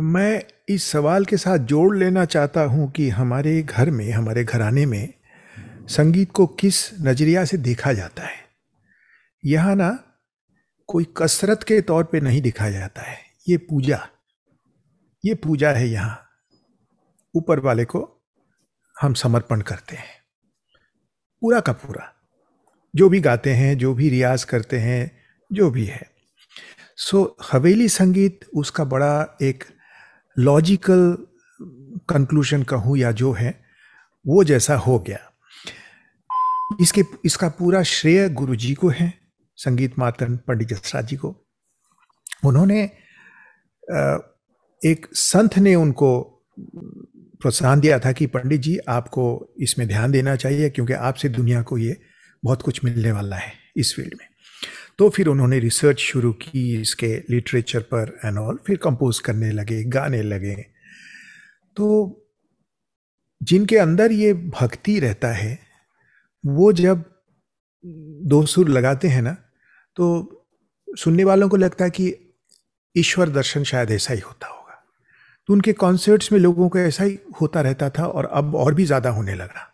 मैं इस सवाल के साथ जोड़ लेना चाहता हूँ कि हमारे घर में हमारे घराने में संगीत को किस नज़रिया से देखा जाता है यहाँ ना कोई कसरत के तौर पे नहीं दिखाया जाता है ये पूजा ये पूजा है यहाँ ऊपर वाले को हम समर्पण करते हैं पूरा का पूरा जो भी गाते हैं जो भी रियाज करते हैं जो भी है सो हवेली संगीत उसका बड़ा एक लॉजिकल कंक्लूजन कहूँ या जो है वो जैसा हो गया इसके इसका पूरा श्रेय गुरु जी को है संगीत मातन पंडित जसराज जी को उन्होंने एक संत ने उनको प्रोत्साहन दिया था कि पंडित जी आपको इसमें ध्यान देना चाहिए क्योंकि आपसे दुनिया को ये बहुत कुछ मिलने वाला है इस फील्ड में तो फिर उन्होंने रिसर्च शुरू की इसके लिटरेचर पर एंड ऑल फिर कंपोज करने लगे गाने लगे तो जिनके अंदर ये भक्ति रहता है वो जब दो सुर लगाते हैं ना तो सुनने वालों को लगता है कि ईश्वर दर्शन शायद ऐसा ही होता होगा तो उनके कॉन्सर्ट्स में लोगों को ऐसा ही होता रहता था और अब और भी ज़्यादा होने लगा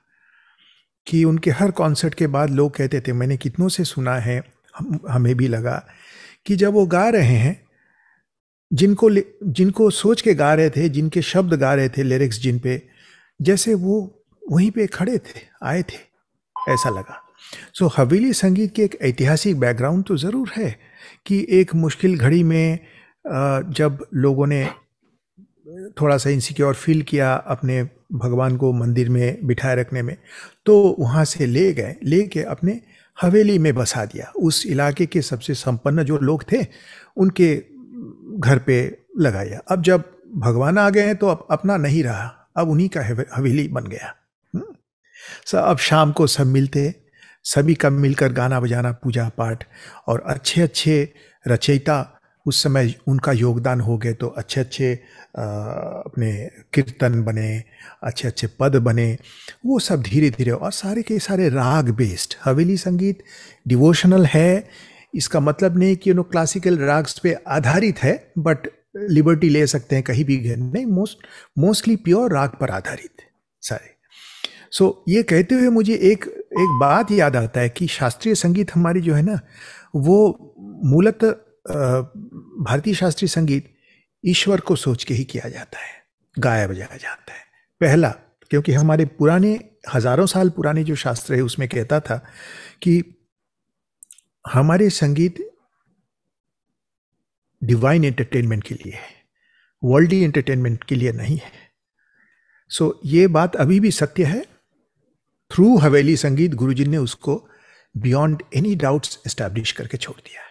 कि उनके हर कॉन्सर्ट के बाद लोग कहते थे मैंने कितनों से सुना है हम हमें भी लगा कि जब वो गा रहे हैं जिनको जिनको सोच के गा रहे थे जिनके शब्द गा रहे थे लिरिक्स जिन पे जैसे वो वहीं पे खड़े थे आए थे ऐसा लगा सो so, हवेली संगीत की एक ऐतिहासिक बैकग्राउंड तो ज़रूर है कि एक मुश्किल घड़ी में जब लोगों ने थोड़ा सा इनसिक्योर फील किया अपने भगवान को मंदिर में बिठाए रखने में तो वहाँ से ले गए ले के अपने हवेली में बसा दिया उस इलाके के सबसे संपन्न जो लोग थे उनके घर पे लगाया अब जब भगवान आ गए हैं तो अब अपना नहीं रहा अब उन्हीं का हवेली बन गया हम्म। स अब शाम को सब मिलते सभी का मिलकर गाना बजाना पूजा पाठ और अच्छे अच्छे रचयिता उस समय उनका योगदान हो गए तो अच्छे अच्छे अपने कीर्तन बने अच्छे अच्छे पद बने वो सब धीरे धीरे और सारे के सारे राग बेस्ड हवेली संगीत डिवोशनल है इसका मतलब नहीं कि नो क्लासिकल राग्स पे आधारित है बट लिबर्टी ले सकते हैं कहीं भी नहीं मोस्ट मोस्टली प्योर राग पर आधारित सारे सो so, ये कहते हुए मुझे एक एक बात याद आता है कि शास्त्रीय संगीत हमारी जो है ना वो मूलत भारतीय शास्त्रीय संगीत ईश्वर को सोच के ही किया जाता है गाया बजाया जाता है पहला क्योंकि हमारे पुराने हजारों साल पुराने जो शास्त्र है उसमें कहता था कि हमारे संगीत डिवाइन एंटरटेनमेंट के लिए है वर्ल्डी एंटरटेनमेंट के लिए नहीं है सो so, ये बात अभी भी सत्य है थ्रू हवेली संगीत गुरुजी ने उसको बियॉन्ड एनी डाउट्स एस्टैब्लिश करके छोड़ दिया है